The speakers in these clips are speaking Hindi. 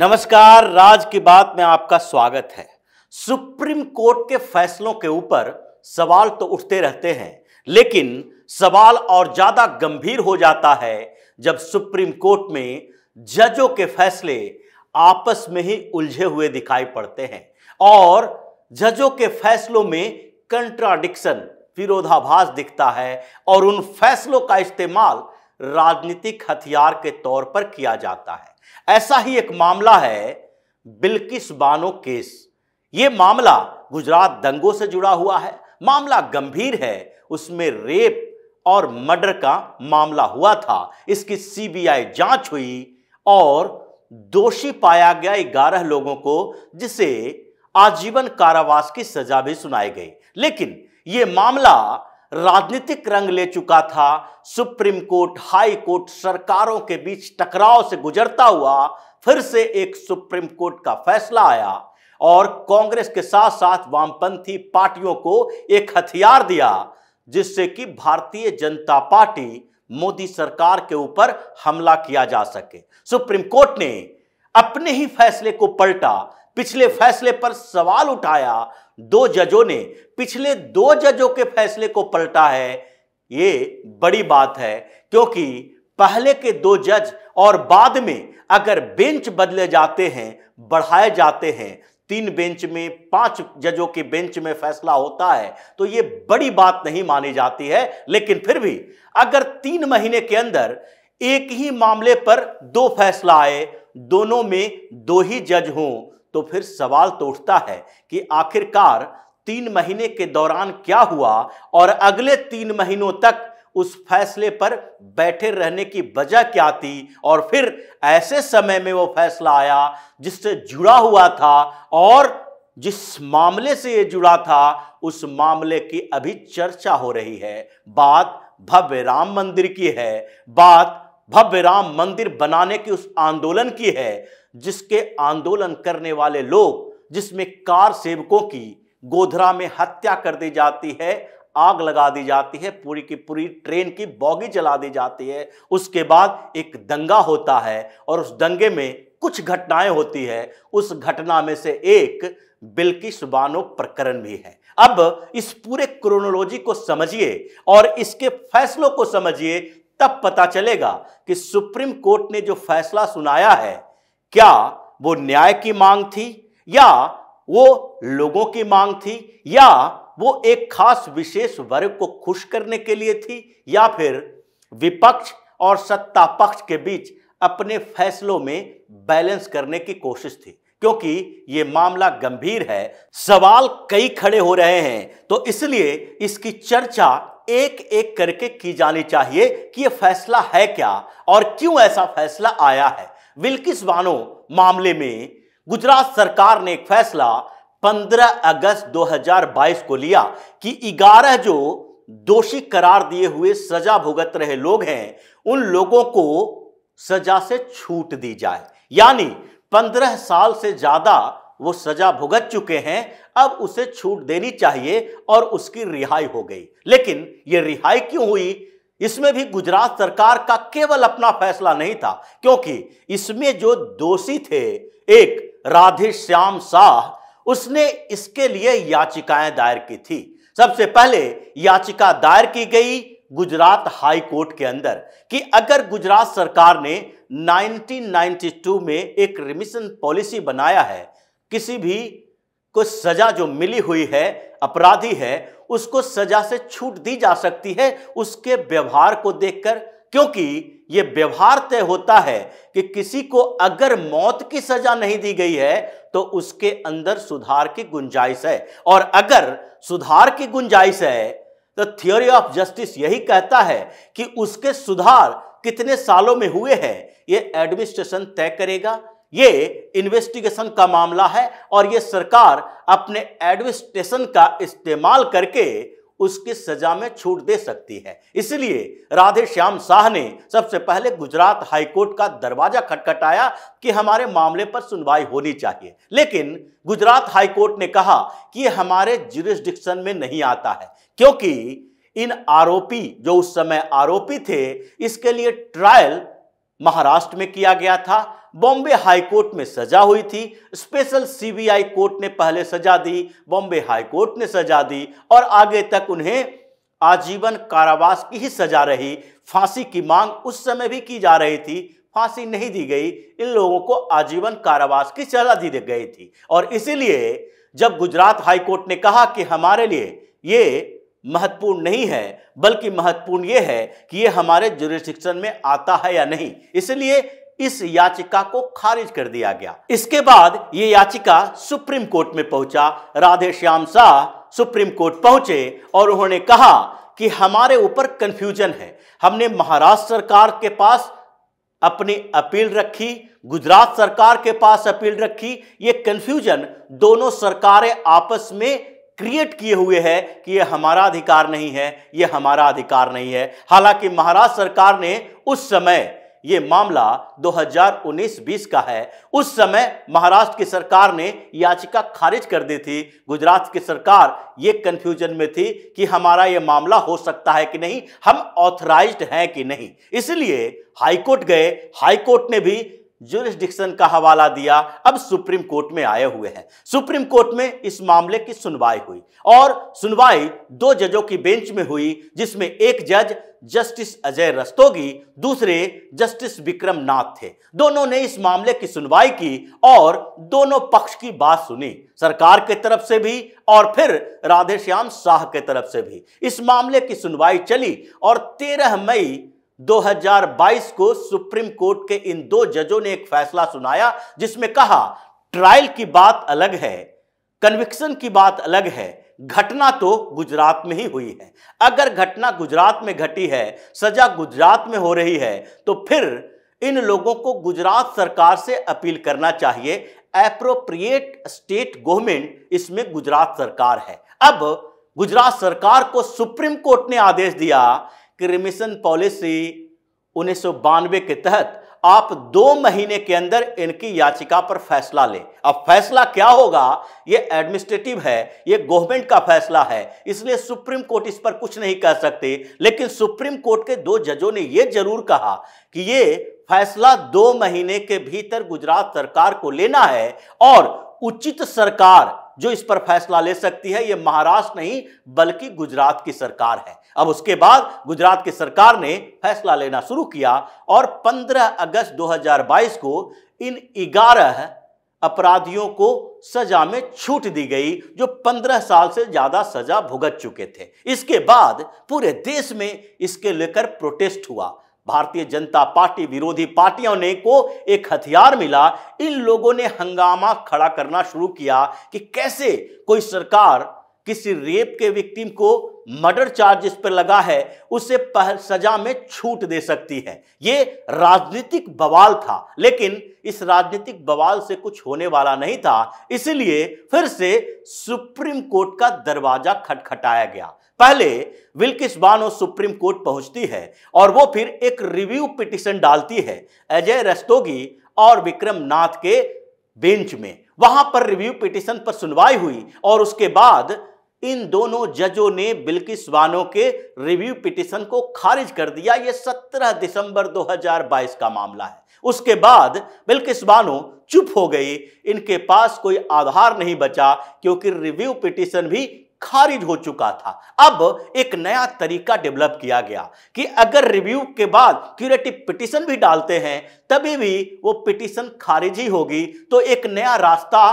नमस्कार राज की बात में आपका स्वागत है सुप्रीम कोर्ट के फैसलों के ऊपर सवाल तो उठते रहते हैं लेकिन सवाल और ज्यादा गंभीर हो जाता है जब सुप्रीम कोर्ट में जजों के फैसले आपस में ही उलझे हुए दिखाई पड़ते हैं और जजों के फैसलों में कंट्राडिक्शन विरोधाभास दिखता है और उन फैसलों का इस्तेमाल राजनीतिक हथियार के तौर पर किया जाता है ऐसा ही एक मामला है बिल्किस बानो केस ये मामला गुजरात दंगों से जुड़ा हुआ है मामला गंभीर है उसमें रेप और मर्डर का मामला हुआ था इसकी सीबीआई जांच हुई और दोषी पाया गया ग्यारह लोगों को जिसे आजीवन कारावास की सजा भी सुनाई गई लेकिन यह मामला राजनीतिक रंग ले चुका था सुप्रीम कोर्ट हाई कोर्ट सरकारों के बीच टकराव से गुजरता हुआ फिर से एक सुप्रीम कोर्ट का फैसला आया और कांग्रेस के साथ साथ वामपंथी पार्टियों को एक हथियार दिया जिससे कि भारतीय जनता पार्टी मोदी सरकार के ऊपर हमला किया जा सके सुप्रीम कोर्ट ने अपने ही फैसले को पलटा पिछले फैसले पर सवाल उठाया दो जजों ने पिछले दो जजों के फैसले को पलटा है ये बड़ी बात है क्योंकि पहले के दो जज और बाद में अगर बेंच बदले जाते हैं बढ़ाए जाते हैं तीन बेंच में पांच जजों के बेंच में फैसला होता है तो ये बड़ी बात नहीं मानी जाती है लेकिन फिर भी अगर तीन महीने के अंदर एक ही मामले पर दो फैसला आए दोनों में दो ही जज हों तो फिर सवाल तो उठता है कि आखिरकार तीन महीने के दौरान क्या हुआ और अगले तीन महीनों तक उस फैसले पर बैठे रहने की वजह क्या थी और फिर ऐसे समय में वो फैसला आया जिससे जुड़ा हुआ था और जिस मामले से ये जुड़ा था उस मामले की अभी चर्चा हो रही है बात भव्य राम मंदिर की है बात भव्य राम मंदिर बनाने की उस आंदोलन की है जिसके आंदोलन करने वाले लोग जिसमें कार सेवकों की गोधरा में हत्या कर दी जाती है आग लगा दी जाती है पूरी की पूरी ट्रेन की बॉगी जला दी जाती है उसके बाद एक दंगा होता है और उस दंगे में कुछ घटनाएं होती है उस घटना में से एक बिल्किस बानो प्रकरण भी है अब इस पूरे क्रोनोलॉजी को समझिए और इसके फैसलों को समझिए तब पता चलेगा कि सुप्रीम कोर्ट ने जो फैसला सुनाया है क्या वो न्याय की मांग थी या वो लोगों की मांग थी या वो एक खास विशेष वर्ग को खुश करने के लिए थी या फिर विपक्ष और सत्ता पक्ष के बीच अपने फैसलों में बैलेंस करने की कोशिश थी क्योंकि ये मामला गंभीर है सवाल कई खड़े हो रहे हैं तो इसलिए इसकी चर्चा एक एक करके की जानी चाहिए कि यह फैसला है क्या और क्यों ऐसा फैसला आया है विल्किस वानो मामले में गुजरात सरकार ने एक फैसला 15 अगस्त 2022 को लिया कि 11 जो दोषी करार दिए हुए सजा भुगत रहे लोग हैं उन लोगों को सजा से छूट दी जाए यानी 15 साल से ज्यादा वो सजा भुगत चुके हैं अब उसे छूट देनी चाहिए और उसकी रिहाई हो गई लेकिन ये रिहाई क्यों हुई इसमें भी गुजरात सरकार का केवल अपना फैसला नहीं था क्योंकि इसमें जो दोषी थे एक राधेश्याम शाह उसने इसके लिए याचिकाएं दायर की थी सबसे पहले याचिका दायर की गई गुजरात हाई कोर्ट के अंदर कि अगर गुजरात सरकार ने 1992 में एक रिमिशन पॉलिसी बनाया है किसी भी को सजा जो मिली हुई है अपराधी है उसको सजा से छूट दी जा सकती है उसके व्यवहार को देखकर क्योंकि ये व्यवहार तय होता है कि किसी को अगर मौत की सजा नहीं दी गई है तो उसके अंदर सुधार की गुंजाइश है और अगर सुधार की गुंजाइश है तो थियोरी ऑफ जस्टिस यही कहता है कि उसके सुधार कितने सालों में हुए हैं ये एडमिनिस्ट्रेशन तय करेगा ये इन्वेस्टिगेशन का मामला है और ये सरकार अपने एडमिनिस्ट्रेशन का इस्तेमाल करके उसकी सजा में छूट दे सकती है इसलिए राधे श्याम शाह ने सबसे पहले गुजरात हाईकोर्ट का दरवाजा खटखटाया कि हमारे मामले पर सुनवाई होनी चाहिए लेकिन गुजरात हाईकोर्ट ने कहा कि हमारे जुरिस्डिक्शन में नहीं आता है क्योंकि इन आरोपी जो उस समय आरोपी थे इसके लिए ट्रायल महाराष्ट्र में किया गया था बॉम्बे हाई कोर्ट में सजा हुई थी स्पेशल सीबीआई कोर्ट ने पहले सजा दी बॉम्बे हाई कोर्ट ने सजा दी और आगे तक उन्हें आजीवन कारावास की ही सजा रही फांसी की मांग उस समय भी की जा रही थी फांसी नहीं दी गई इन लोगों को आजीवन कारावास की सजा दी गई थी और इसीलिए जब गुजरात हाईकोर्ट ने कहा कि हमारे लिए ये महत्वपूर्ण नहीं है बल्कि महत्वपूर्ण ये है कि ये हमारे जुरिस्टिक्शन में आता है या नहीं इसलिए इस याचिका को खारिज कर दिया गया इसके बाद ये याचिका सुप्रीम कोर्ट में पहुंचा राधे श्याम शाह सुप्रीम कोर्ट पहुंचे और उन्होंने कहा कि हमारे ऊपर कंफ्यूजन है हमने महाराष्ट्र सरकार के पास अपनी अपील रखी गुजरात सरकार के पास अपील रखी ये कंफ्यूजन दोनों सरकारें आपस में क्रिएट किए हुए है कि यह हमारा अधिकार नहीं है यह हमारा अधिकार नहीं है हालांकि महाराष्ट्र सरकार ने उस समय ये मामला 2019-20 का है उस समय महाराष्ट्र की सरकार ने याचिका खारिज कर दी थी गुजरात की सरकार ये कंफ्यूजन में थी कि हमारा ये मामला हो सकता है कि नहीं हम ऑथराइज्ड हैं कि नहीं इसलिए हाईकोर्ट गए हाईकोर्ट ने भी जुरिस्डिक्शन का हवाला दिया अब सुप्रीम कोर्ट में आए हुए हैं सुप्रीम कोर्ट में इस मामले की सुनवाई हुई और सुनवाई दो जजों की बेंच में हुई जिसमें एक जज जस्टिस अजय रस्तोगी दूसरे जस्टिस विक्रम नाथ थे दोनों ने इस मामले की सुनवाई की और दोनों पक्ष की बात सुनी सरकार के तरफ से भी और फिर राधेश्याम शाह के तरफ से भी इस मामले की सुनवाई चली और 13 मई 2022 को सुप्रीम कोर्ट के इन दो जजों ने एक फैसला सुनाया जिसमें कहा ट्रायल की बात अलग है कन्विक्शन की बात अलग है घटना तो गुजरात में ही हुई है अगर घटना गुजरात में घटी है सजा गुजरात में हो रही है तो फिर इन लोगों को गुजरात सरकार से अपील करना चाहिए एप्रोप्रिएट स्टेट गवर्नमेंट इसमें गुजरात सरकार है अब गुजरात सरकार को सुप्रीम कोर्ट ने आदेश दिया कि पॉलिसी उन्नीस के तहत आप दो महीने के अंदर इनकी याचिका पर फैसला लें अब फैसला क्या होगा ये एडमिनिस्ट्रेटिव है ये गवर्नमेंट का फैसला है इसलिए सुप्रीम कोर्ट इस पर कुछ नहीं कह सकते लेकिन सुप्रीम कोर्ट के दो जजों ने ये जरूर कहा कि ये फैसला दो महीने के भीतर गुजरात सरकार को लेना है और उचित सरकार जो इस पर फैसला ले सकती है ये महाराष्ट्र नहीं बल्कि गुजरात की सरकार है अब उसके बाद गुजरात की सरकार ने फैसला लेना शुरू किया और 15 अगस्त 2022 को इन 11 अपराधियों को सजा में छूट दी गई जो 15 साल से ज्यादा सजा भुगत चुके थे इसके बाद पूरे देश में इसके लेकर प्रोटेस्ट हुआ भारतीय जनता पार्टी विरोधी पार्टियों ने को एक हथियार मिला इन लोगों ने हंगामा खड़ा करना शुरू किया कि कैसे कोई सरकार किसी रेप के विक्टिम को मर्डर चार्जेस पर लगा है उसे सजा में छूट दे सकती है ये राजनीतिक बवाल था लेकिन इस राजनीतिक बवाल से कुछ होने वाला नहीं था इसलिए फिर से सुप्रीम कोर्ट का दरवाजा खटखटाया गया पहले विल्किस बानो सुप्रीम कोर्ट पहुंचती है और वो फिर एक रिव्यू पिटिशन डालती है अजय रस्तोगी और विक्रम नाथ के बेंच में वहां पर रिव्यू पिटिशन पर सुनवाई हुई और उसके बाद इन दोनों जजों ने बिल्किस वानो के रिव्यू पिटिशन को खारिज कर दिया यह 17 दिसंबर 2022 का मामला है उसके बाद बिल्किस बानो चुप हो गई इनके पास कोई आधार नहीं बचा क्योंकि रिव्यू पिटिशन भी खारिज हो चुका था अब एक नया तरीका डेवलप किया गया कि अगर रिव्यू के बाद क्यूरेटिव पिटिशन भी डालते हैं तभी भी वो पिटिशन खारिज ही होगी तो एक नया रास्ता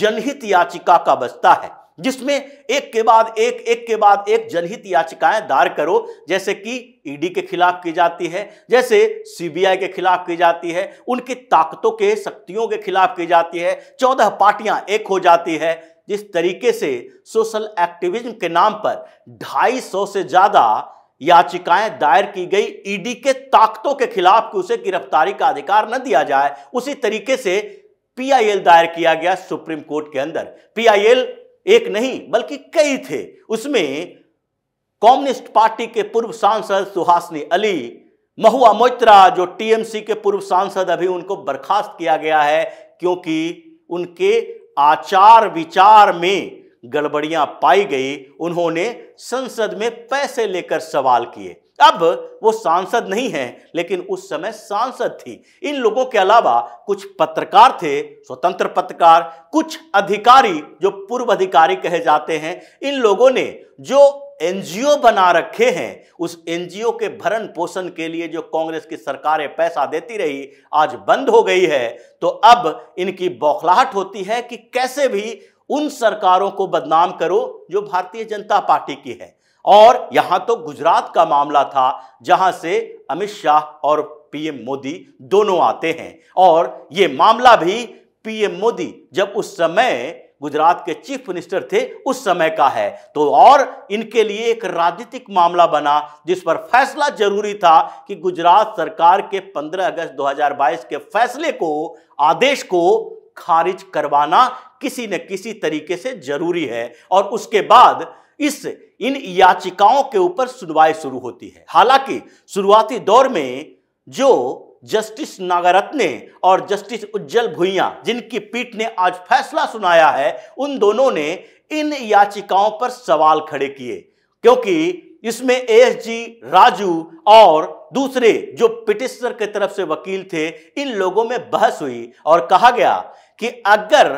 जनहित याचिका का बचता है जिसमें एक के बाद एक एक के बाद एक जनहित याचिकाएं दायर करो जैसे कि ईडी e के खिलाफ की जाती है जैसे सीबीआई के खिलाफ की जाती है उनकी ताकतों के शक्तियों के खिलाफ की जाती है चौदह पार्टियां एक हो जाती है जिस तरीके से सोशल एक्टिविज्म के नाम पर 250 से ज़्यादा याचिकाएं दायर की गई ईडी के ताकतों के खिलाफ कि उसे गिरफ्तारी का अधिकार न दिया जाए उसी तरीके से पीआईएल दायर किया गया सुप्रीम कोर्ट के अंदर पीआईएल एक नहीं बल्कि कई थे उसमें कम्युनिस्ट पार्टी के पूर्व सांसद सुहासनी अली महुआ मोत्रा जो टीएमसी के पूर्व सांसद अभी उनको बर्खास्त किया गया है क्योंकि उनके आचार विचार में गड़बड़ियां पाई गई उन्होंने संसद में पैसे लेकर सवाल किए अब वो सांसद नहीं हैं लेकिन उस समय सांसद थी इन लोगों के अलावा कुछ पत्रकार थे स्वतंत्र पत्रकार कुछ अधिकारी जो पूर्व अधिकारी कहे जाते हैं इन लोगों ने जो एनजीओ बना रखे हैं उस एनजीओ के भरण पोषण के लिए जो कांग्रेस की सरकारें पैसा देती रही आज बंद हो गई है तो अब इनकी बौखलाहट होती है कि कैसे भी उन सरकारों को बदनाम करो जो भारतीय जनता पार्टी की है और यहां तो गुजरात का मामला था जहां से अमित शाह और पीएम मोदी दोनों आते हैं और ये मामला भी पीएम मोदी जब उस समय गुजरात के चीफ मिनिस्टर थे उस समय का है तो और इनके लिए एक राजनीतिक मामला बना जिस पर फैसला जरूरी था कि गुजरात सरकार के 15 अगस्त 2022 के फैसले को आदेश को खारिज करवाना किसी न किसी तरीके से जरूरी है और उसके बाद इस इन याचिकाओं के ऊपर सुनवाई शुरू होती है हालांकि शुरुआती दौर में जो जस्टिस नागरत्ने और जस्टिस उज्जवल भुइया जिनकी पीठ ने आज फैसला सुनाया है उन दोनों ने इन याचिकाओं पर सवाल खड़े किए क्योंकि इसमें एएसजी राजू और दूसरे जो पिटिस्टर की तरफ से वकील थे इन लोगों में बहस हुई और कहा गया कि अगर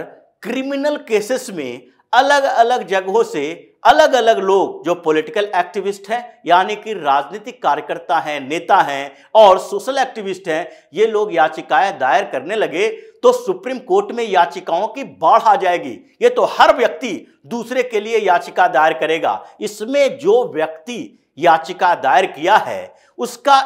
क्रिमिनल केसेस में अलग अलग जगहों से अलग अलग लोग जो पॉलिटिकल एक्टिविस्ट हैं यानी कि राजनीतिक कार्यकर्ता हैं नेता हैं और सोशल एक्टिविस्ट हैं ये लोग याचिकाएं दायर करने लगे तो सुप्रीम कोर्ट में याचिकाओं की बाढ़ आ जाएगी ये तो हर व्यक्ति दूसरे के लिए याचिका दायर करेगा इसमें जो व्यक्ति याचिका दायर किया है उसका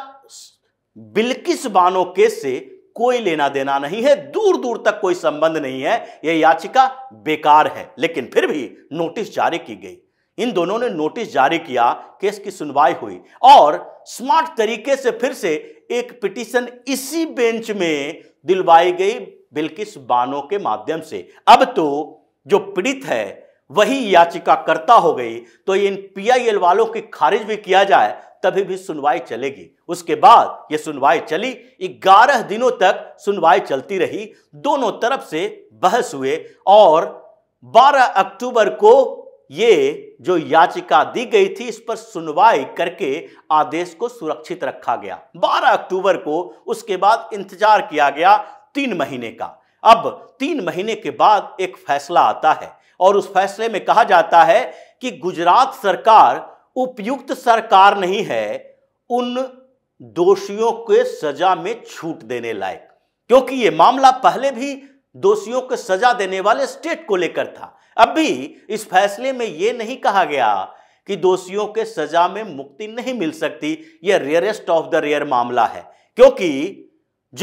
बिल्किस बानो केस से कोई लेना देना नहीं है दूर दूर तक कोई संबंध नहीं है यह याचिका बेकार है लेकिन फिर भी नोटिस जारी की गई इन दोनों ने नोटिस जारी किया केस की सुनवाई हुई और स्मार्ट तरीके से फिर से एक पिटीशन इसी बेंच में दिलवाई गई बिल्किस बानो के माध्यम से अब तो जो पीड़ित है वही याचिकाकर्ता हो गई तो इन पीआईएल वालों की खारिज भी किया जाए तभी भी सुनवाई चलेगी उसके बाद यह सुनवाई चली 11 दिनों तक सुनवाई चलती रही दोनों तरफ से बहस हुए और 12 अक्टूबर को ये जो याचिका दी गई थी इस पर सुनवाई करके आदेश को सुरक्षित रखा गया 12 अक्टूबर को उसके बाद इंतजार किया गया तीन महीने का अब तीन महीने के बाद एक फैसला आता है और उस फैसले में कहा जाता है कि गुजरात सरकार उपयुक्त सरकार नहीं है उन दोषियों के सजा में छूट देने लायक क्योंकि यह मामला पहले भी दोषियों को सजा देने वाले स्टेट को लेकर था अब भी इस फैसले में यह नहीं कहा गया कि दोषियों के सजा में मुक्ति नहीं मिल सकती यह रेयरेस्ट ऑफ द रेयर मामला है क्योंकि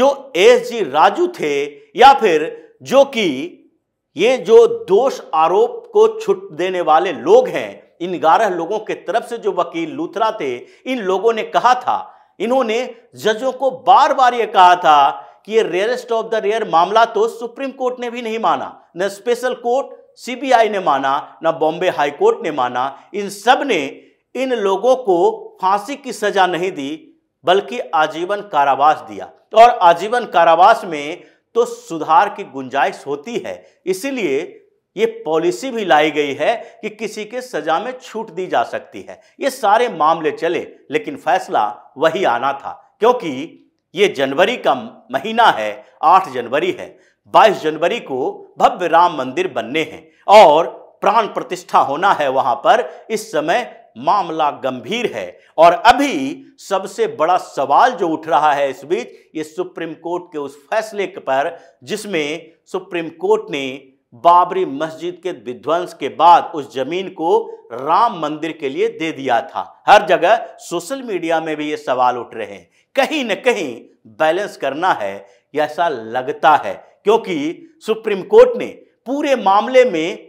जो एस जी राजू थे या फिर जो कि ये जो दोष आरोप को छुट देने वाले लोग हैं इन ग्यारह लोगों के तरफ से जो वकील लूथरा थे इन लोगों ने कहा था इन्होंने जजों को बार बार ये कहा था कि ये रेयरेस्ट ऑफ द रेयर मामला तो सुप्रीम कोर्ट ने भी नहीं माना न स्पेशल कोर्ट सीबीआई ने माना ना बॉम्बे हाईकोर्ट ने माना इन सब ने इन लोगों को फांसी की सजा नहीं दी बल्कि आजीवन कारावास दिया और आजीवन कारावास में तो सुधार की गुंजाइश होती है इसीलिए ये पॉलिसी भी लाई गई है कि किसी के सजा में छूट दी जा सकती है ये सारे मामले चले लेकिन फैसला वही आना था क्योंकि ये जनवरी का महीना है आठ जनवरी है 22 जनवरी को भव्य राम मंदिर बनने हैं और प्राण प्रतिष्ठा होना है वहां पर इस समय मामला गंभीर है और अभी सबसे बड़ा सवाल जो उठ रहा है इस बीच ये सुप्रीम कोर्ट के उस फैसले पर जिसमें सुप्रीम कोर्ट ने बाबरी मस्जिद के विध्वंस के बाद उस जमीन को राम मंदिर के लिए दे दिया था हर जगह सोशल मीडिया में भी ये सवाल उठ रहे हैं कहीं न कहीं बैलेंस करना है ऐसा लगता है क्योंकि सुप्रीम कोर्ट ने पूरे मामले में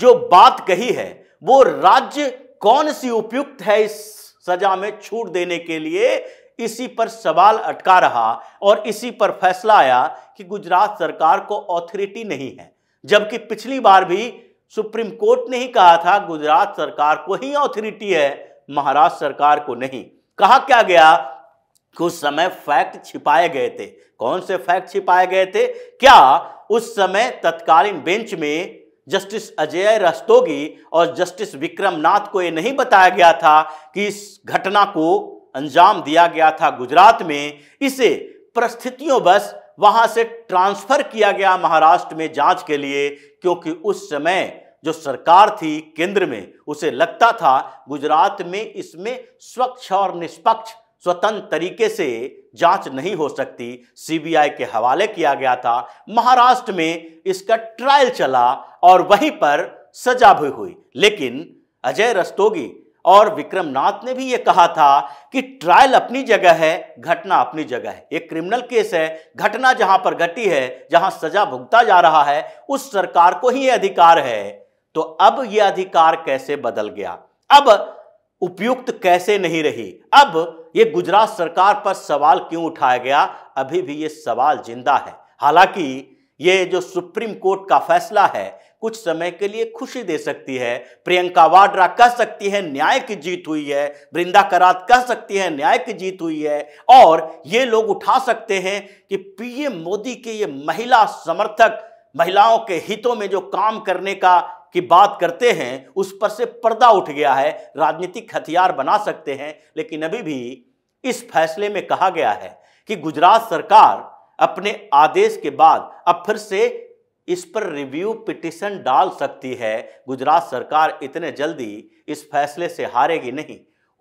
जो बात कही है वो राज्य कौन सी उपयुक्त है इस सजा में छूट देने के लिए इसी पर सवाल अटका रहा और इसी पर फैसला आया कि गुजरात सरकार को ऑथोरिटी नहीं है जबकि पिछली बार भी सुप्रीम कोर्ट ने ही कहा था गुजरात सरकार को ही ऑथोरिटी है महाराष्ट्र सरकार को नहीं कहा क्या गया कुछ समय फैक्ट छिपाए गए थे कौन से फैक्ट छिपाए गए थे क्या उस समय तत्कालीन बेंच में जस्टिस अजय रस्तोगी और जस्टिस विक्रमनाथ को यह नहीं बताया गया था कि इस घटना को अंजाम दिया गया था गुजरात में इसे परिस्थितियों बस वहां से ट्रांसफर किया गया महाराष्ट्र में जांच के लिए क्योंकि उस समय जो सरकार थी केंद्र में उसे लगता था गुजरात में इसमें स्वच्छ और निष्पक्ष स्वतंत्र तरीके से जांच नहीं हो सकती सीबीआई के हवाले किया गया था महाराष्ट्र में इसका ट्रायल चला और वहीं पर सजा भी हुई लेकिन अजय रस्तोगी और विक्रमनाथ ने भी यह कहा था कि ट्रायल अपनी जगह है घटना अपनी जगह है एक क्रिमिनल केस है घटना जहां पर घटी है जहां सजा भुगता जा रहा है उस सरकार को ही अधिकार है तो अब यह अधिकार कैसे बदल गया अब उपयुक्त कैसे नहीं रही अब ये गुजरात सरकार पर सवाल क्यों उठाया गया अभी भी ये सवाल जिंदा है हालांकि ये जो सुप्रीम कोर्ट का फैसला है कुछ समय के लिए खुशी दे सकती है प्रियंका वाड्रा कह सकती है न्याय की जीत हुई है वृंदा करात कह सकती है न्याय की जीत हुई है और ये लोग उठा सकते हैं कि पीएम मोदी के ये महिला समर्थक महिलाओं के हितों में जो काम करने का की बात करते हैं उस पर से पर्दा उठ गया है राजनीतिक हथियार बना सकते हैं लेकिन अभी भी इस फैसले में कहा गया है कि गुजरात सरकार अपने आदेश के बाद अब फिर से इस पर रिव्यू पिटिशन डाल सकती है गुजरात सरकार इतने जल्दी इस फैसले से हारेगी नहीं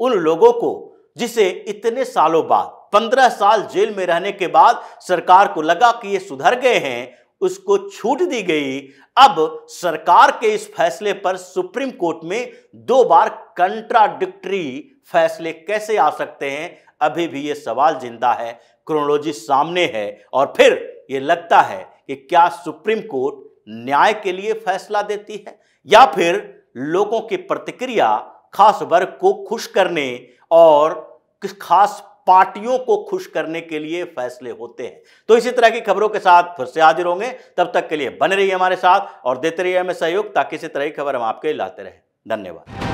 उन लोगों को जिसे इतने सालों बाद पंद्रह साल जेल में रहने के बाद सरकार को लगा कि ये सुधर गए हैं उसको छूट दी गई अब सरकार के इस फैसले पर सुप्रीम कोर्ट में दो बार कंट्राडिक्टरी फैसले कैसे आ सकते हैं अभी भी ये सवाल जिंदा है क्रोनोलॉजी सामने है और फिर ये लगता है कि क्या सुप्रीम कोर्ट न्याय के लिए फैसला देती है या फिर लोगों की प्रतिक्रिया खास वर्ग को खुश करने और खास पार्टियों को खुश करने के लिए फैसले होते हैं तो इसी तरह की खबरों के साथ फिर से हाजिर होंगे तब तक के लिए बने रहिए हमारे साथ और देते रहिए हमें सहयोग ताकि इसी तरह की खबर हम आपके लाते रहें धन्यवाद